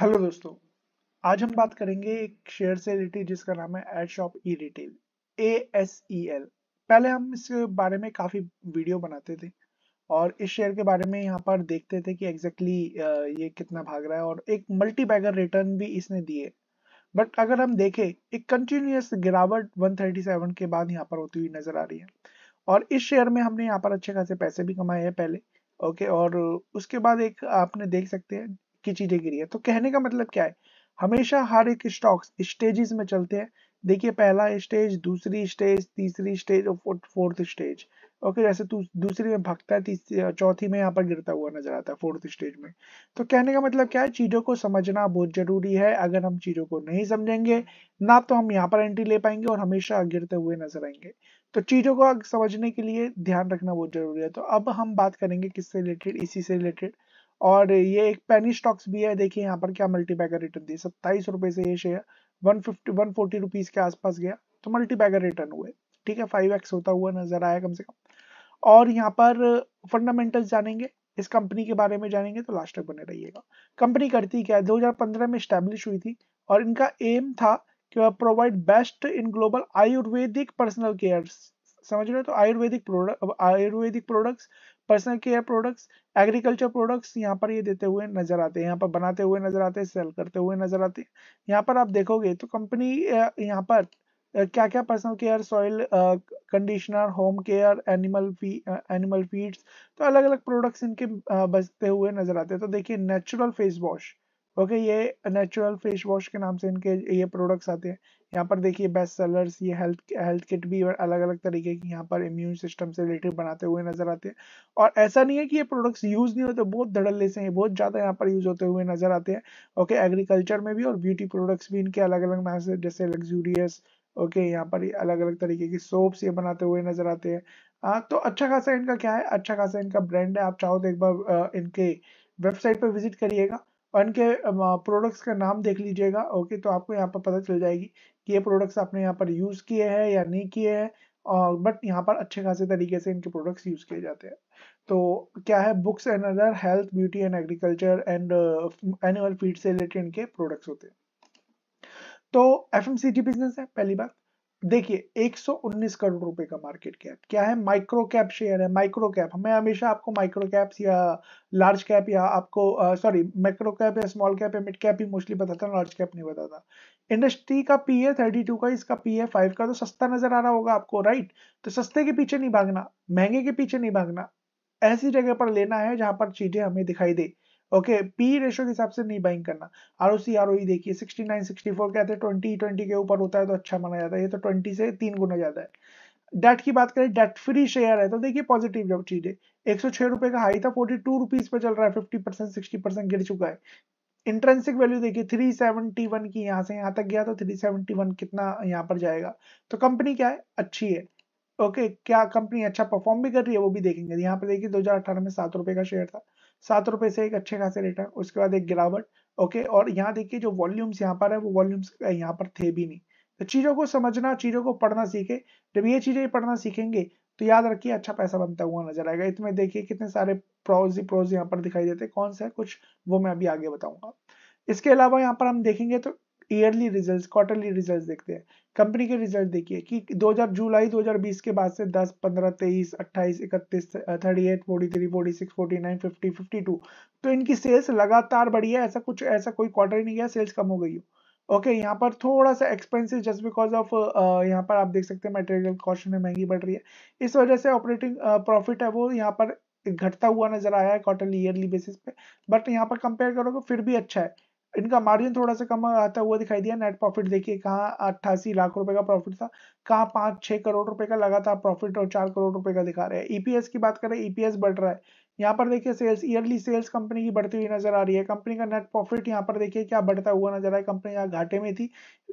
Hello दोस्तों आज हम बात करेंगे एक शेयर से रिलेटेड जिसका नाम है add shop e retail A S E L पहले हम इस बारे में काफ़ी वीडियो बनाते थे और इस शेयर के बारे में यहाँ पर देखते थे कि एग्जैक्टली exactly ये कितना भाग रहा है और एक मल्टी बैगर रिटर्न भी इसने दिए बट अगर हम देखें एक कंटिन्यूस गिरावट 137 के बाद यहाँ पर होती हुई नजर आ रही है और इस शेयर में हमने यहाँ पर अच्छे खासे पैसे भी कमाए हैं पहले ओके और उसके बाद एक आपने देख सकते हैं की चीजें गिरी है तो कहने का मतलब क्या है हमेशा हर एक स्टॉक्स स्टेजेस में चलते हैं देखिए पहला स्टेज दूसरी स्टेज तीसरी स्टेज और फोर्थ स्टेज ओके जैसे दूसरी में भगता है चौथी में यहाँ पर गिरता हुआ नजर आता है फोर्थ स्टेज में तो कहने का मतलब क्या है चीजों को समझना बहुत जरूरी है अगर हम चीजों को नहीं समझेंगे ना तो हम यहाँ पर एंट्री ले पाएंगे और हमेशा गिरते हुए नजर आएंगे तो चीजों को समझने के लिए ध्यान रखना बहुत जरूरी है तो अब हम बात करेंगे किससे रिलेटेड इसी से रिलेटेड और ये एक पेनी स्टॉक्स भी है देखिए यहाँ पर क्या मल्टीबैगर रिटर्न दिया सत्ताईस रुपए से ये share one fifty one forty rupees के आसपास गया तो मल्टीबैगर रिटर्न हुए ठीक है फाइव एक्स होता हुआ नजर आया कम से कम और यहाँ पर फंडामेंटल्स जानेंगे इस कंपनी के बारे में जानेंगे तो लास्ट तक बने रहिएगा कंपनी करती क्या है 2015 में स्टेब्लिश हुई थी और इनका एम था कि वह provide best in global ayurvedic personal care समझ रहे हो तो ayurvedic product ayurvedic products personal care products agriculture products यहाँ पर ये देते हुए नजर आते हैं यहाँ पर बनाते हुए नजर आते हैं सेल करते हुए नजर आते हैं यहाँ पर आप देखोगे तो कंपनी यहाँ पर क्या क्या personal care soil conditioner home care animal animal feeds तो अलग अलग प्रोडक्ट्स इनके बचते हुए नजर आते हैं तो देखिए नेचुरल फेस वॉश ओके ये नेचुरल फेस वॉश के नाम से इनके ये प्रोडक्ट्स आते हैं यहाँ पर देखिए बेस्ट सेलर्स ये हेल्थ हेल्थ किट भी अलग अलग तरीके की यहाँ पर इम्यून सिस्टम से रिलेटेड बनाते हुए नजर आते हैं और ऐसा नहीं है कि ये प्रोडक्ट्स यूज नहीं होते बहुत धड़ल्ले से हैं बहुत ज़्यादा यहाँ पर यूज होते हुए नजर आते हैं ओके एग्रीकल्चर में भी और ब्यूटी प्रोडक्ट्स भी इनके अलग अलग नाम से जैसे लग्जूरियस ओके यहाँ पर अलग अलग तरीके की सोप्स ये बनाते हुए नजर आते हैं हाँ तो अच्छा खासा इनका क्या है अच्छा खासा इनका ब्रांड है आप चाहो तो एक बार इनके वेबसाइट पर विजिट करिएगा और इनके प्रोडक्ट्स का नाम देख लीजिएगा ओके तो आपको यहाँ पर पता चल जाएगी कि ये प्रोडक्ट्स आपने यहाँ पर यूज़ किए हैं या नहीं किए हैं और बट यहाँ पर अच्छे खासे तरीके से इनके प्रोडक्ट्स यूज़ किए जाते हैं तो क्या है books and other health beauty and agriculture and animal feed से रिलेटेड इनके प्रोडक्ट्स होते हैं तो एफ बिजनेस है पहली बात देखिए 119 करोड़ रुपए का मार्केट कैप क्या है माइक्रो कैप शेयर है माइक्रो कैप हमें हमेशा आपको माइक्रो कैप्स या लार्ज कैप या आपको सॉरी माइक्रो कैप या स्मॉल कैप या मिड कैप ही मोस्टली बताता लार्ज कैप नहीं बताता इंडस्ट्री का पी है थर्टी टू का इसका पी है फाइव का तो सस्ता नजर आ रहा होगा आपको राइट तो सस्ते के पीछे नहीं भागना महंगे के पीछे नहीं भागना ऐसी जगह पर लेना है जहां पर चीजें हमें दिखाई दे ओके पी रेशो के हिसाब से नहीं बाइंग करना R O C R O देखिए सिक्सटी नाइन सिक्सटी फोर कहते हैं ट्वेंटी ट्वेंटी के ऊपर होता है तो अच्छा माना जाता है ये तो ट्वेंटी से तीन गुना ज्यादा है डेट की बात करें डेट फ्री शेयर है तो देखिए पॉजिटिव जब चीज है एक सौ छह रुपए का हाई था फोर्टी टू रुपीज पे चल रहा है फिफ्टी परसेंट सिक्सटी परसेंट गिर चुका है इंट्रेंसिक वैल्यू देखिए 371 की यहाँ से यहाँ तक गया तो 371 कितना यहाँ पर जाएगा तो कंपनी क्या है अच्छी है ओके क्या कंपनी अच्छा परफॉर्म भी कर रही है वो भी देखेंगे यहाँ पर देखिए 2018 में सात रुपए का शेयर था सात रुपए से एक अच्छे खासे रेट है उसके बाद एक गिरावट ओके okay, और यहाँ देखिए जो वॉल्यूम्स यहाँ पर है वो वॉल्यूम्स यहाँ पर थे भी नहीं तो चीज़ों को समझना चीज़ों को पढ़ना सीखे जब ये चीज़ें पढ़ना सीखेंगे तो याद रखिए अच्छा पैसा बनता हुआ नजर आएगा इसमें देखिए कितने सारे प्रोज ही प्रोज यहाँ पर दिखाई देते हैं कौन सा है? कुछ वो मैं अभी आगे बताऊंगा इसके अलावा यहाँ पर हम देखेंगे तो ईयरली रिजल्ट क्वार्टरली रिजल्ट देखते हैं कंपनी के रिजल्ट देखिए कि 2000 जुलाई 2020 के बाद से 10, 15, 23, 28, 31, 38, 43, 46, 49, 50, 52 तो इनकी सेल्स लगातार बढ़ी है ऐसा कुछ ऐसा कोई क्वार्टर ही नहीं गया सेल्स कम हो गई हो ओके okay, यहाँ पर थोड़ा सा एक्सपेंसिव जस्ट बिकॉज ऑफ यहाँ पर आप देख सकते हैं मटेरियल कॉस्ट में महंगी बढ़ रही है इस वजह से ऑपरेटिंग प्रॉफिट uh, है वो यहाँ पर घटता हुआ नजर आया है क्वार्टरली ईयरली बेसिस पे बट यहाँ पर कंपेयर करोगे फिर भी अच्छा है इनका मार्जिन थोड़ा सा कम आता हुआ दिखाई दिया नेट प्रॉफिट देखिए कहाँ अट्ठासी लाख रुपए का प्रॉफिट था कहाँ पाँच छः करोड़ रुपए का लगातार प्रॉफिट और चार करोड़ रुपए का दिखा रहे हैं ईपीएस e की बात करें ईपीएस e बढ़ रहा है यहाँ पर देखिए सेल्स ईयरली सेल्स कंपनी की बढ़ती हुई नजर आ रही है कंपनी का नेट प्रॉफिट यहाँ पर देखिए क्या बढ़ता हुआ नजर आया कंपनी यहाँ घाटे में थी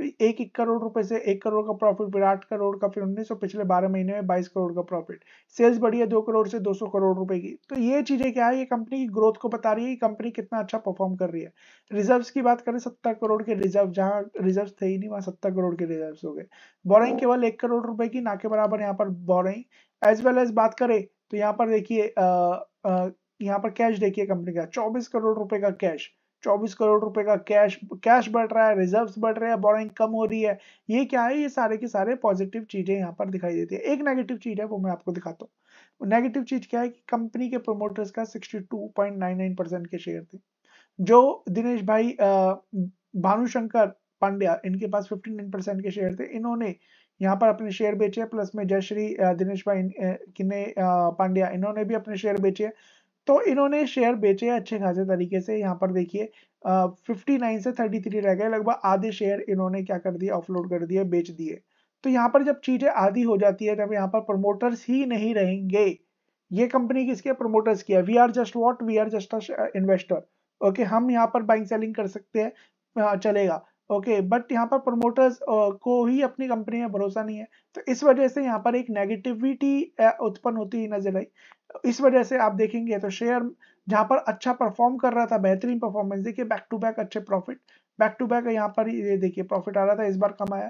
एक एक करोड़ रुपए से एक करोड़ का प्रॉफिट विराट करोड़ का फिर उन्नीस पिछले बारह महीने में बाईस करोड़ का प्रॉफिट सेल्स बढ़ी है दो करोड़ से दो सौ करोड़ रुपए की तो ये चीजें क्या है ये कंपनी की ग्रोथ को बता रही है कंपनी कितना अच्छा परफॉर्म कर रही है रिजर्व की बात करें सत्तर करोड़ के रिजर्व जहाँ रिजर्व थे ही नहीं वहाँ सत्तर करोड़ के रिजर्व हो गए बोरिंग केवल एक करोड़ रुपए की ना के बराबर यहाँ पर बोरिंग एज वेल एज बात करें तो यहाँ पर देखिए यहाँ पर कैश देखिए कंपनी का 24 करोड़ रुपए का कैश 24 करोड़ रुपए का कैश कैश बढ़ रहा है रिजर्व्स बढ़ रहे हैं बोरिंग कम हो रही है ये क्या है ये सारे के सारे पॉजिटिव चीजें यहाँ पर दिखाई देती है एक नेगेटिव चीज है वो मैं आपको दिखाता हूँ नेगेटिव चीज क्या है कि कंपनी के प्रमोटर्स का 62.99 परसेंट के शेयर थे जो दिनेश भाई भानुशंकर पांड्या इनके पास 59 परसेंट के शेयर थे इन्होंने यहाँ पर अपने शेयर बेचे प्लस में जयश्री दिनेश भाई किन्ने पांड्या इन्होंने भी अपने शेयर बेचे तो इन्होंने शेयर बेचे अच्छे खासे तरीके से यहाँ पर देखिए फिफ्टी नाइन से थर्टी थ्री रह गए लगभग आधे शेयर इन्होंने क्या कर दिए ऑफलोड कर दिए बेच दिए तो यहाँ पर जब चीजें आधी हो जाती है जब यहाँ पर प्रमोटर्स ही नहीं रहेंगे ये कंपनी किसके प्रमोटर्स की है we are just what we are just investor okay हम यहाँ पर बाइंग सेलिंग कर सकते हैं चलेगा ओके okay, बट यहाँ पर प्रमोटर्स को ही अपनी कंपनी में भरोसा नहीं है तो इस वजह से यहाँ पर एक नेगेटिविटी उत्पन्न होती है नजर आई इस वजह से आप देखेंगे तो शेयर जहाँ पर अच्छा परफॉर्म कर रहा था बेहतरीन परफॉर्मेंस देखिए बैक टू बैक अच्छे प्रॉफिट बैक टू बैक यहाँ पर ये देखिए प्रॉफिट आ रहा था इस बार कम आया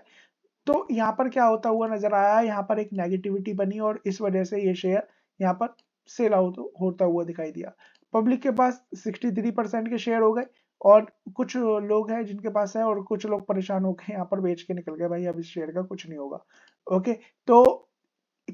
तो यहाँ पर क्या होता हुआ नजर आया यहाँ पर एक नेगेटिविटी बनी और इस वजह से ये शेयर यहाँ पर सेल आउट होता हुआ दिखाई दिया पब्लिक के पास 63 परसेंट के शेयर हो गए और कुछ लोग हैं जिनके पास है और कुछ लोग परेशान होकर यहाँ पर बेच के निकल गए भाई अब इस शेयर का कुछ नहीं होगा ओके तो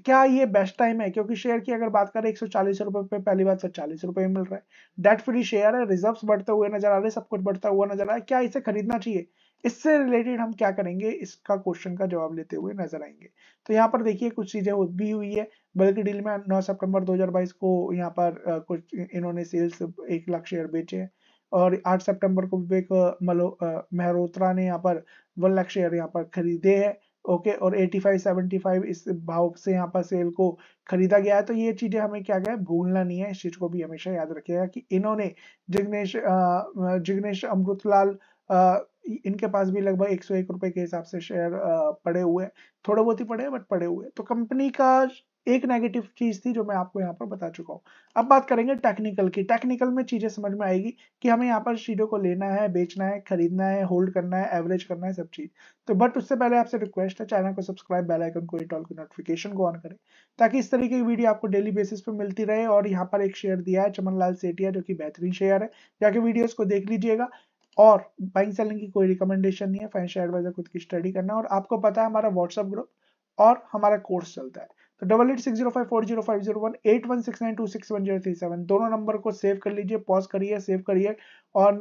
क्या ये बेस्ट टाइम है क्योंकि शेयर की अगर बात करें एक सौ पे पहली बात सौ चालीस रुपए मिल रहा है डेट फ्री शेयर है रिजर्व बढ़ते हुए नजर आ रहे सब कुछ बढ़ता हुआ नजर आ रहा है क्या इसे खरीदना चाहिए इससे रिलेटेड हम क्या करेंगे इसका क्वेश्चन का जवाब लेते हुए नजर आएंगे तो यहाँ पर देखिए कुछ चीजें भी हुई है बल्कि डील में 9 सितंबर 2022 को यहाँ पर कुछ इन्होंने सेल्स एक लाख शेयर बेचे हैं और 8 सितंबर को विवेक मलो मेहरोत्रा ने यहाँ पर वन लाख शेयर यहाँ पर खरीदे हैं ओके और 85 75 इस भाव से यहाँ पर सेल को खरीदा गया है तो ये चीजें हमें क्या है भूलना नहीं है इस चीज को भी हमेशा याद रखिएगा कि इन्होंने जिग्नेश जिग्नेश अमृतलाल इनके पास भी लगभग एक सौ एक रुपए के हिसाब से शेयर पड़े हुए हैं थोड़े बहुत ही पड़े हैं बट पड़े हुए तो कंपनी का एक नेगेटिव चीज थी जो मैं आपको यहाँ पर बता चुका हूँ अब बात करेंगे टेक्निकल की टेक्निकल में चीजें समझ में आएगी कि हमें यहाँ पर चीजों को लेना है बेचना है खरीदना है होल्ड करना है एवरेज करना है सब चीज तो बट उससे पहले आपसे रिक्वेस्ट है चैनल को सब्सक्राइब बेल आइकन को हिट ऑल की नोटिफिकेशन को ऑन करें ताकि इस तरीके की वीडियो आपको डेली बेसिस पर मिलती रहे और यहाँ पर एक शेयर दिया है चमन लाल सेठिया जो की बेहतरीन शेयर है जाके वीडियो को देख लीजिएगा और बाइंग सेलिंग की कोई रिकमेंडेशन नहीं है फाइनेंशियल एडवाइजर खुद की स्टडी करना और आपको पता है हमारा व्हाट्सएप ग्रुप और हमारा कोर्स चलता है तो double eight six zero five four zero five zero one eight one six nine two six one zero three seven दोनों नंबर को सेव कर लीजिए पॉज करिए सेव करिए और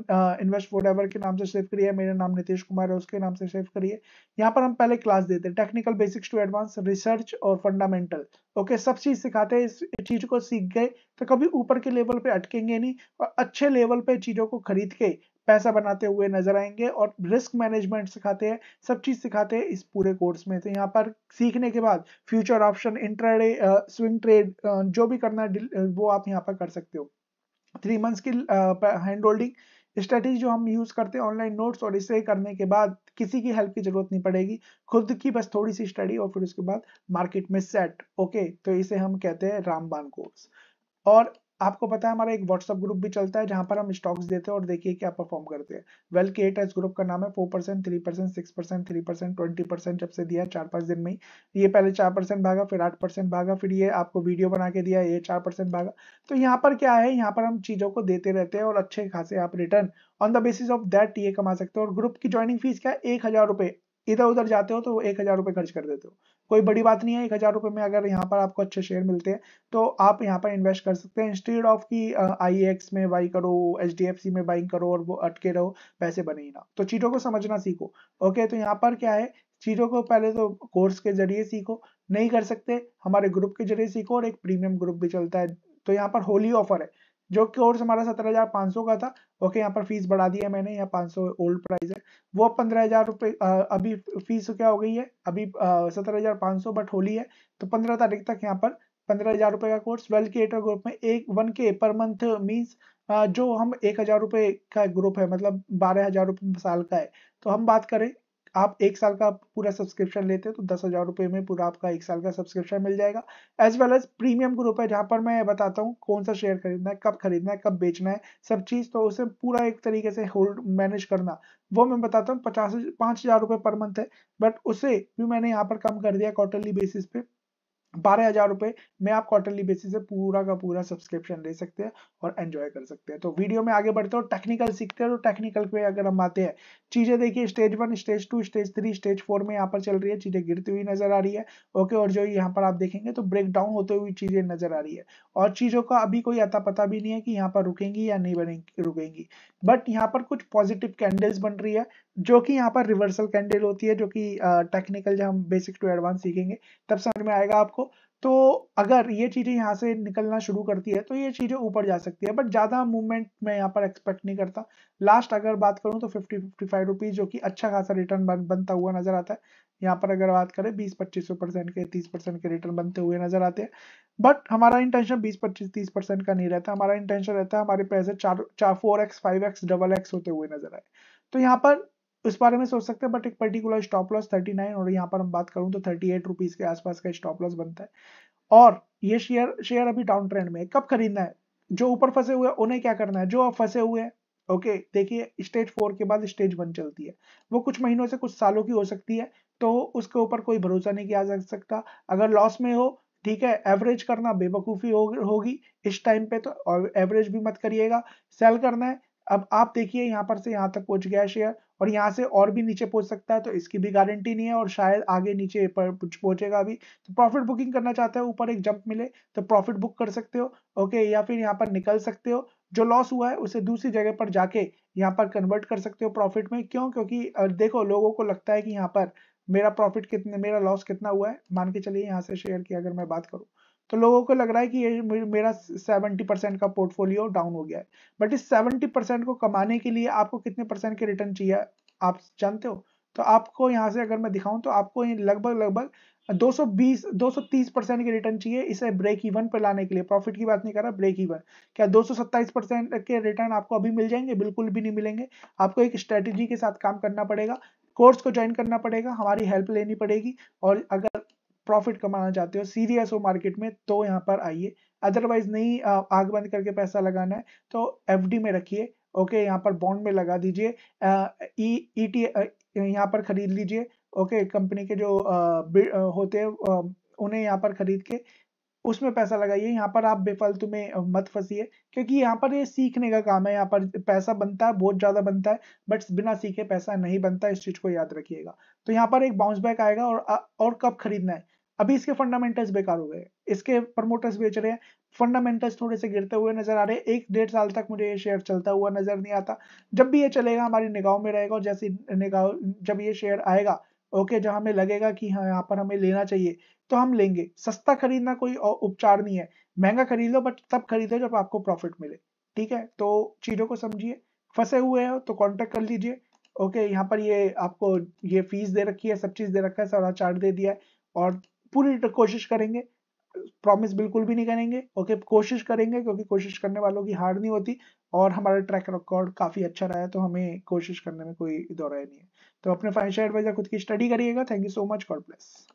इन्वेस्ट वोट एवर के नाम से सेव करिए मेरा नाम नीतीश कुमार है उसके नाम से सेव करिए यहाँ पर हम पहले क्लास देते हैं technical basics to advance research और फंडामेंटल ओके सब चीज सिखाते हैं इस चीज को सीख गए तो कभी ऊपर के लेवल पे अटकेंगे नहीं और अच्छे लेवल पे चीजों को खरीद के पैसा बनाते हुए नजर आएंगे और रिस्क मैनेजमेंट सिखाते हैं सब चीज सिखाते हैं इस पूरे कोर्स में तो यहाँ पर सीखने के बाद future option intraday swing trade जो भी करना है वो आप यहाँ पर कर सकते हो थ्री मंथ्स की हैंड होल्डिंग स्ट्रेटेजी जो हम यूज़ करते हैं ऑनलाइन नोट्स और इसे करने के बाद किसी की हेल्प की जरूरत नहीं पड़ेगी खुद की बस थोड़ी सी स्टडी और फिर उसके बाद मार्केट में सेट ओके तो इसे हम कहते हैं रामबान कोर्स और आपको पता है हमारा एक व्हाट्सअप ग्रुप भी चलता है जहां पर हम स्टॉक्स देते हैं और देखिए क्या परफॉर्म करते हैं वेल के एट ग्रुप का नाम है four percent three percent six percent three percent twenty percent जब से दिया चार पांच दिन में ही ये पहले चार परसेंट भागा फिर आठ परसेंट भागा फिर ये आपको वीडियो बना के दिया ये चार परसेंट भागा तो यहाँ पर क्या है यहाँ पर हम चीजों को देते रहते हैं और अच्छे खासे आप return on the basis of that ये कमा सकते हैं और ग्रुप की ज्वाइनिंग फीस क्या है एक हजार रुपए इधर उधर जाते हो तो एक हज़ार रुपये खर्च कर देते हो कोई बड़ी बात नहीं है एक हज़ार रुपये में अगर यहाँ पर आपको अच्छे शेयर मिलते हैं तो आप यहाँ पर इन्वेस्ट कर सकते हैं इंस्टेड ऑफ की आई एक्स में बाई करो एच डी एफ सी में बाइंग करो और वो अटके रहो पैसे बने ही ना तो चीज़ों को समझना सीखो ओके तो यहाँ पर क्या है चीज़ों को पहले तो कोर्स के जरिए सीखो नहीं कर सकते हमारे ग्रुप के जरिए सीखो और एक प्रीमियम ग्रुप भी चलता है तो यहाँ पर होली ऑफर है जो कोर्स हमारा सत्रह हजार पाँच सौ का था ओके यहाँ पर फीस बढ़ा दी है मैंने यहाँ पाँच सौ ओल्ड प्राइस है वो पंद्रह हजार रुपये अभी फीस क्या हो गई है अभी सत्रह हजार पाँच सौ बट होली है तो पंद्रह तारीख तक यहाँ पर पंद्रह हजार रुपये का कोर्स ट्वेल्व के एटर ग्रुप में एक वन के पर मंथ मीन्स जो हम एक हजार रुपये का ग्रुप है मतलब बारह हजार रुपये साल का है तो हम बात करें आप एक साल का पूरा सब्सक्रिप्शन लेते हैं तो दस हज़ार रुपए में पूरा आपका एक साल का सब्सक्रिप्शन मिल जाएगा as well as premium group है जहां पर मैं बताता हूँ कौन सा शेयर खरीदना है कब खरीदना है कब बेचना है सब चीज़ तो उसे पूरा एक तरीके से होल्ड मैनेज करना वो मैं बताता हूँ पचास पांच हज़ार रुपए पर मंथ है बट उसे भी मैंने यहाँ पर कम कर दिया क्वार्टरली बेसिस पे बारह हजार रुपए में आप क्वार्टरली बेसिस पे पूरा का पूरा सब्सक्रिप्शन ले सकते हैं और एंजॉय कर सकते हैं तो वीडियो में आगे बढ़ते हो टेक्निकल सीखते हैं तो टेक्निकल पे अगर हम आते हैं चीजें देखिए stage one stage two stage three stage four में यहाँ पर चल रही है चीजें गिरती हुई नजर आ रही है ओके और जो यहाँ पर आप देखेंगे तो ब्रेक डाउन होते हुए चीजें नजर आ रही है और चीजों का अभी कोई अता पता भी नहीं है कि यहाँ पर रुकेंगी या नहीं बनेंगी रुकेंगी बट यहाँ पर कुछ पॉजिटिव कैंडल्स बन रही है जो कि यहाँ पर रिवर्सल कैंडल होती है जो कि टेक्निकल जब हम बेसिक टू एडवांस सीखेंगे तब समझ में आएगा आपको तो अगर ये चीज़ें यहाँ से निकलना शुरू करती है तो ये चीज़ें ऊपर जा सकती है बट ज़्यादा मूवमेंट मैं यहाँ पर एक्सपेक्ट नहीं करता लास्ट अगर बात करूँ तो फिफ्टी फिफ्टी फाइव रुपीज़ जो कि अच्छा खासा रिटर्न बन, बनता हुआ नज़र आता है यहाँ पर अगर बात करें बीस पच्चीस परसेंट के तीस परसेंट के रिटर्न बनते हुए नज़र आते हैं बट हमारा इंटेंशन बीस पच्चीस तीस परसेंट का नहीं रहता हमारा इंटेंशन रहता है हमारे पैसे चार चार four x five x double x होते हुए नज़र आए तो यहाँ पर इस बारे में सोच सकते हैं बट एक पर्टिकुलर स्टॉप लॉस 39 और यहाँ पर हम बात करूँ तो थर्टी एट के आसपास का स्टॉप लॉस बनता है और ये शेयर शेयर अभी डाउन ट्रेंड में है कब खरीदना है जो ऊपर फंसे हुए हैं उन्हें क्या करना है जो अब फंसे हुए हैं ओके देखिए स्टेज फोर के बाद स्टेज वन चलती है वो कुछ महीनों से कुछ सालों की हो सकती है तो उसके ऊपर कोई भरोसा नहीं किया जा सकता अगर लॉस में हो ठीक है एवरेज करना बेवकूफ़ी होगी हो इस टाइम पे तो एवरेज भी मत करिएगा सेल करना है अब आप देखिए यहाँ पर से यहाँ तक पहुंच गया शेयर और यहाँ से और भी नीचे पहुंच सकता है तो इसकी भी गारंटी नहीं है और शायद आगे नीचे पहुंचेगा अभी तो प्रॉफिट बुकिंग करना चाहते हो ऊपर एक जंप मिले तो प्रॉफिट बुक कर सकते हो ओके या फिर यहाँ पर निकल सकते हो जो लॉस हुआ है उसे दूसरी जगह पर जाके यहाँ पर कन्वर्ट कर सकते हो प्रॉफिट में क्यों क्योंकि देखो लोगों को लगता है कि यहाँ पर मेरा प्रॉफिट कितने मेरा लॉस कितना हुआ है मान के चलिए यहाँ से शेयर की अगर मैं बात करूँ तो लोगों को लग रहा है कि ये मेरा 70 परसेंट का पोर्टफोलियो डाउन हो गया है बट इस 70 परसेंट को कमाने के लिए आपको कितने परसेंट के रिटर्न चाहिए आप जानते हो तो आपको यहाँ से अगर मैं दिखाऊं तो आपको लगभग लगभग 220 230 परसेंट के रिटर्न चाहिए इसे ब्रेक इवन पर लाने के लिए प्रॉफिट की बात नहीं कर रहा ब्रेक इवन क्या 227 परसेंट के रिटर्न आपको अभी मिल जाएंगे बिल्कुल भी नहीं मिलेंगे आपको एक स्ट्रेटेजी के साथ काम करना पड़ेगा कोर्स को ज्वाइन करना पड़ेगा हमारी हेल्प लेनी पड़ेगी और अगर प्रॉफिट कमाना चाहते हो सीरियस हो मार्केट में तो यहाँ पर आइए अदरवाइज नहीं आग बंद करके पैसा लगाना है तो एफ में रखिए ओके यहाँ पर बॉन्ड में लगा दीजिए ई टी e, e यहाँ पर खरीद लीजिए ओके कंपनी के जो आ, होते हैं उन्हें यहाँ पर खरीद के उसमें पैसा लगाइए यहाँ पर आप बेफालतू में मत फंसिए क्योंकि यहाँ पर ये सीखने का काम है यहाँ पर पैसा बनता है बहुत ज़्यादा बनता है बट बिना सीखे पैसा नहीं बनता इस चीज़ को याद रखिएगा तो यहाँ पर एक बाउंस बैक आएगा और और कब खरीदना है अभी इसके फंडामेंटल्स बेकार हो गए इसके प्रमोटर्स बेच रहे हैं फंडामेंटल्स थोड़े से गिरते हुए नजर आ रहे हैं एक डेढ़ साल तक मुझे ये शेयर चलता हुआ नजर नहीं आता जब भी ये चलेगा हमारी निगाहों में रहेगा और जैसे निगाह जब ये शेयर आएगा ओके जहां हमें लगेगा कि हाँ यहाँ पर हमें लेना चाहिए तो हम लेंगे सस्ता खरीदना कोई उपचार नहीं है महंगा खरीद लो बट तब खरीदो जब आपको प्रॉफिट मिले ठीक है तो चीजों को समझिए फंसे हुए हो तो कॉन्टेक्ट कर लीजिए ओके यहाँ पर ये आपको ये फीस दे रखी है सब चीज दे रखा है सारा चार्ट दे दिया है और पूरी कोशिश करेंगे प्रॉमिस बिल्कुल भी नहीं करेंगे ओके कोशिश करेंगे क्योंकि कोशिश करने वालों की हार नहीं होती और हमारा ट्रैक रिकॉर्ड काफ़ी अच्छा रहा है तो हमें कोशिश करने में कोई दौरा नहीं है तो अपने फाइनेंशियल एडवाइजर खुद की स्टडी करिएगा thank you so much God bless